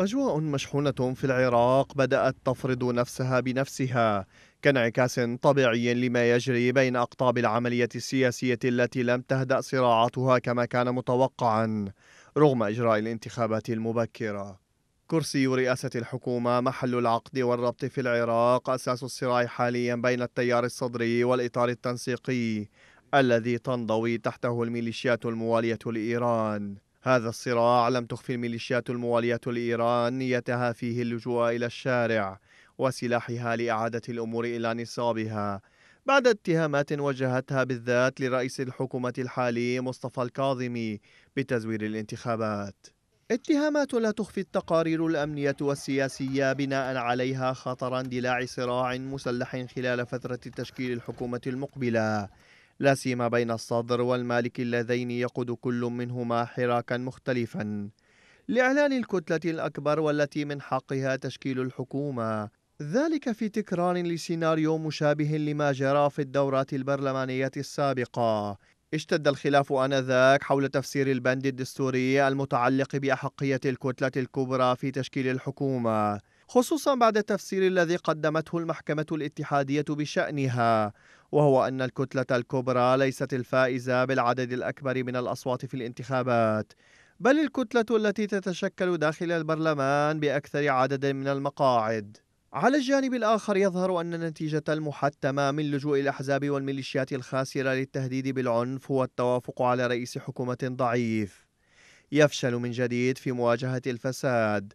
أجواء مشحونة في العراق بدأت تفرض نفسها بنفسها كانعكاس طبيعي لما يجري بين أقطاب العملية السياسية التي لم تهدأ صراعاتها كما كان متوقعا رغم إجراء الانتخابات المبكرة كرسي رئاسة الحكومة محل العقد والربط في العراق أساس الصراع حاليا بين التيار الصدري والإطار التنسيقي الذي تنضوي تحته الميليشيات الموالية لإيران هذا الصراع لم تخفي الميليشيات الموالية لإيران نيتها فيه اللجوء إلى الشارع وسلاحها لإعادة الأمور إلى نصابها بعد اتهامات وجهتها بالذات لرئيس الحكومة الحالي مصطفى الكاظمي بتزوير الانتخابات اتهامات لا تخفي التقارير الأمنية والسياسية بناء عليها خطر اندلاع صراع مسلح خلال فترة تشكيل الحكومة المقبلة لا سيما بين الصادر والمالك اللذين يقود كل منهما حراكا مختلفا لإعلان الكتلة الأكبر والتي من حقها تشكيل الحكومة ذلك في تكرار لسيناريو مشابه لما جرى في الدورات البرلمانية السابقة اشتد الخلاف آنذاك حول تفسير البند الدستوري المتعلق بأحقية الكتلة الكبرى في تشكيل الحكومة خصوصا بعد التفسير الذي قدمته المحكمة الاتحادية بشأنها وهو أن الكتلة الكبرى ليست الفائزة بالعدد الأكبر من الأصوات في الانتخابات بل الكتلة التي تتشكل داخل البرلمان بأكثر عدد من المقاعد على الجانب الآخر يظهر أن النتيجة المحتمة من لجوء الأحزاب والميليشيات الخاسرة للتهديد بالعنف هو التوافق على رئيس حكومة ضعيف يفشل من جديد في مواجهة الفساد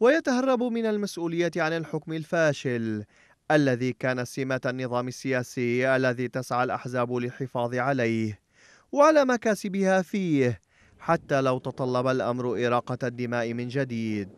ويتهرب من المسؤولية عن الحكم الفاشل الذي كان سمة النظام السياسي الذي تسعى الأحزاب للحفاظ عليه وعلى مكاسبها فيه حتى لو تطلب الأمر إراقة الدماء من جديد